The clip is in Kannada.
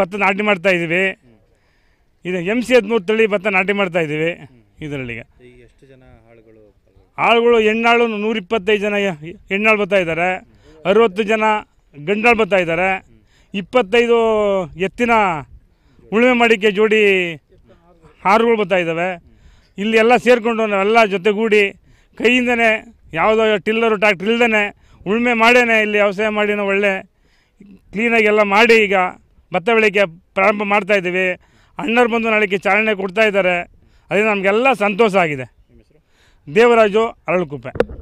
ಭತ್ತ ನಾಟಿ ಮಾಡ್ತಾ ಇದ್ದೀವಿ ಇದು ಎಮ್ ಸಿ ಹದಿಮೂರು ತಳಿ ಭತ್ತ ನಾಟಿ ಮಾಡ್ತಾ ಇದ್ದೀವಿ ಇದರಲ್ಲಿಗೆ ಎಷ್ಟು ಜನ ಆಳುಗಳು ಆಳುಗಳು ಹೆಣ್ಣಾಳು ನೂರಿಪ್ಪತ್ತೈದು ಜನ ಹೆಣ್ಣಾಳು ಬರ್ತಾ ಇದ್ದಾರೆ ಅರವತ್ತು ಜನ ಗಂಡಾಳು ಬರ್ತಾ ಇದ್ದಾರೆ ಇಪ್ಪತ್ತೈದು ಎತ್ತಿನ ಉಳುಮೆ ಮಾಡಿಕೆ ಜೋಡಿ ಹಾರುಗಳು ಬರ್ತಾ ಇದ್ದಾವೆ ಇಲ್ಲಿ ಎಲ್ಲ ಸೇರಿಕೊಂಡು ನಾವೆಲ್ಲ ಜೊತೆಗೂಡಿ ಕೈಯಿಂದನೇ ಯಾವುದೋ ಟಿಲ್ಲರು ಟ್ಯಾಕ್ಟ್ರ್ ಇಲ್ದೇ ಉಳುಮೆ ಮಾಡೇನೆ ಇಲ್ಲಿ ವ್ಯವಸಾಯ ಮಾಡಿನ ಒಳ್ಳೆ ಕ್ಲೀನಾಗಿ ಎಲ್ಲ ಮಾಡಿ ಈಗ ಭತ್ತ ಬೆಳಿಕೆ ಪ್ರಾರಂಭ ಮಾಡ್ತಾ ಇದ್ದೀವಿ ಅಣ್ಣರು ಬಂದು ನಾಳೆಗೆ ಚಾಲನೆ ಕೊಡ್ತಾ ಇದ್ದಾರೆ ಅದರಿಂದ ನಮಗೆಲ್ಲ ಸಂತೋಷ ಆಗಿದೆ ದೇವರಾಜು ಅರಳುಕುಪ್ಪೆ